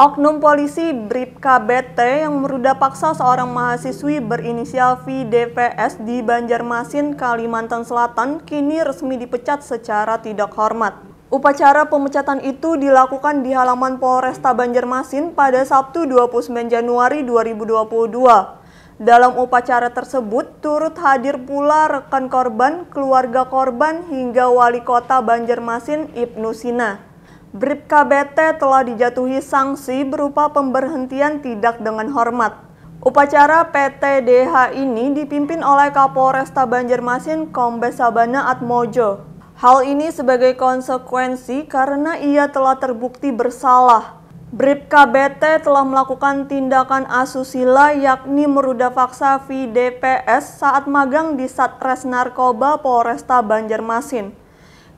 Oknum polisi Bribka BT yang meruda paksa seorang mahasiswi berinisial VDPS di Banjarmasin, Kalimantan Selatan kini resmi dipecat secara tidak hormat. Upacara pemecatan itu dilakukan di halaman Polresta Banjarmasin pada Sabtu 29 Januari 2022. Dalam upacara tersebut turut hadir pula rekan korban, keluarga korban hingga wali kota Banjarmasin Ibnu Sina. Bripka BT telah dijatuhi sanksi berupa pemberhentian tidak dengan hormat. Upacara PTDH ini dipimpin oleh Kapolresta Banjarmasin Kombes Sabana Atmojo. Hal ini sebagai konsekuensi karena ia telah terbukti bersalah. Bripka BT telah melakukan tindakan asusila yakni meruda faksa VDPS saat magang di Satres Narkoba Polresta Banjarmasin.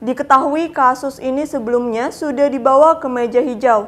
Diketahui kasus ini sebelumnya sudah dibawa ke meja hijau.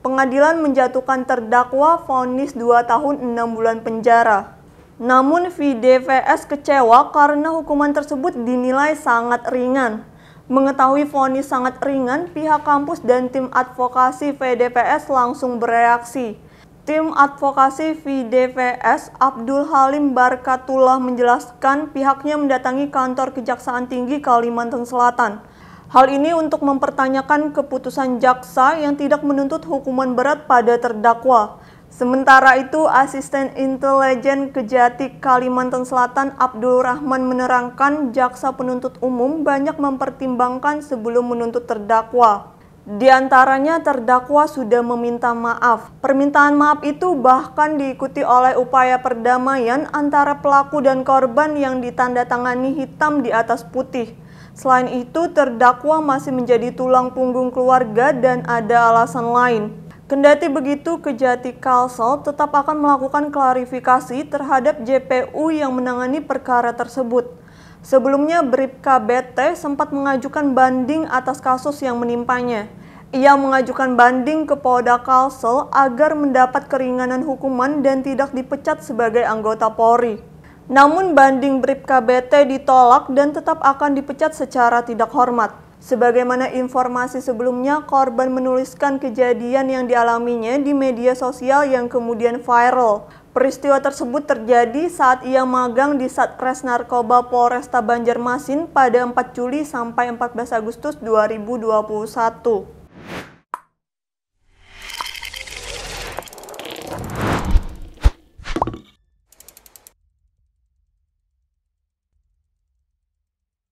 Pengadilan menjatuhkan terdakwa vonis 2 tahun 6 bulan penjara. Namun VDVS kecewa karena hukuman tersebut dinilai sangat ringan. Mengetahui vonis sangat ringan, pihak kampus dan tim advokasi VDPS langsung bereaksi. Tim advokasi VDVS Abdul Halim Barkatullah menjelaskan pihaknya mendatangi kantor Kejaksaan Tinggi Kalimantan Selatan Hal ini untuk mempertanyakan keputusan jaksa yang tidak menuntut hukuman berat pada terdakwa. Sementara itu, Asisten Intelijen Kejati Kalimantan Selatan Abdul Rahman menerangkan jaksa penuntut umum banyak mempertimbangkan sebelum menuntut terdakwa. Di antaranya terdakwa sudah meminta maaf. Permintaan maaf itu bahkan diikuti oleh upaya perdamaian antara pelaku dan korban yang ditandatangani hitam di atas putih. Selain itu, terdakwa masih menjadi tulang punggung keluarga dan ada alasan lain. Kendati begitu, Kejati Kalsel tetap akan melakukan klarifikasi terhadap JPU yang menangani perkara tersebut. Sebelumnya, Bripka BT sempat mengajukan banding atas kasus yang menimpanya. Ia mengajukan banding ke Polda Kalsel agar mendapat keringanan hukuman dan tidak dipecat sebagai anggota Polri. Namun banding Bripka BT ditolak dan tetap akan dipecat secara tidak hormat. Sebagaimana informasi sebelumnya, korban menuliskan kejadian yang dialaminya di media sosial yang kemudian viral. Peristiwa tersebut terjadi saat ia magang di Satres Narkoba Polresta Banjarmasin pada 4 Juli sampai 14 Agustus 2021.